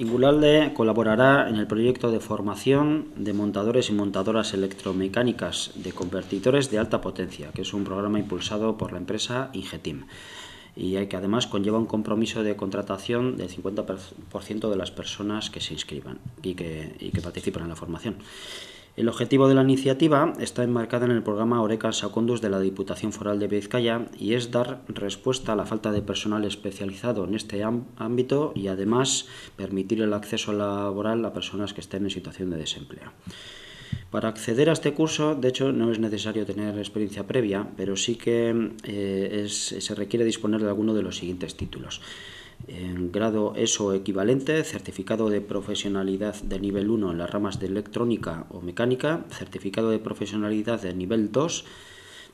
Ingulalde colaborará en el proyecto de formación de montadores y montadoras electromecánicas de convertidores de alta potencia, que es un programa impulsado por la empresa Ingetim y que además conlleva un compromiso de contratación del 50% de las personas que se inscriban y que, y que participan en la formación. El objetivo de la iniciativa está enmarcada en el programa Oreca Sacondus de la Diputación Foral de Vizcaya y es dar respuesta a la falta de personal especializado en este ámbito y además permitir el acceso laboral a personas que estén en situación de desempleo. Para acceder a este curso, de hecho, no es necesario tener experiencia previa, pero sí que eh, se requiere disponer de alguno de los siguientes títulos en grado ESO equivalente, certificado de profesionalidad de nivel 1 en las ramas de electrónica o mecánica, certificado de profesionalidad de nivel 2,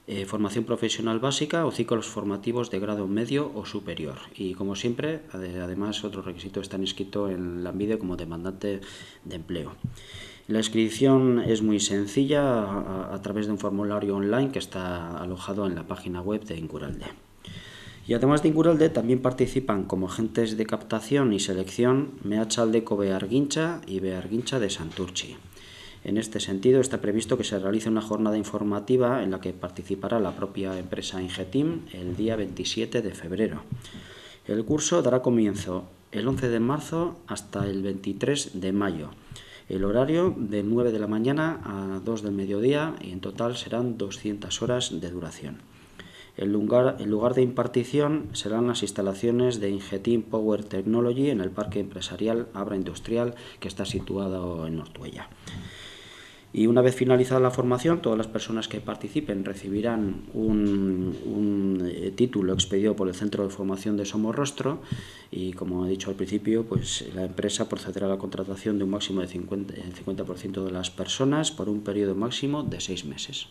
eh, formación profesional básica o ciclos formativos de grado medio o superior. Y como siempre, además otros requisitos están inscritos en la ANVIDE como demandante de empleo. La inscripción es muy sencilla a través de un formulario online que está alojado en la página web de Incuralde. Y además de Inguralde también participan como agentes de captación y selección Meachaldeco Bearguincha y Bearguincha de Santurchi. En este sentido, está previsto que se realice una jornada informativa en la que participará la propia empresa Ingetim el día 27 de febrero. El curso dará comienzo el 11 de marzo hasta el 23 de mayo. El horario de 9 de la mañana a 2 del mediodía y en total serán 200 horas de duración. El lugar, de impartición serán las instalaciones de Ingetim Power Technology en el Parque Empresarial Abra Industrial, que está situado en Ortuella. Y una vez finalizada la formación, todas las personas que participen recibirán un, eh, título expedido por el Centro de Formación de Rostro. y, como he dicho al principio, pues la empresa procederá a la contratación de un máximo de 50, 50% eh, de las personas por un periodo máximo de seis meses.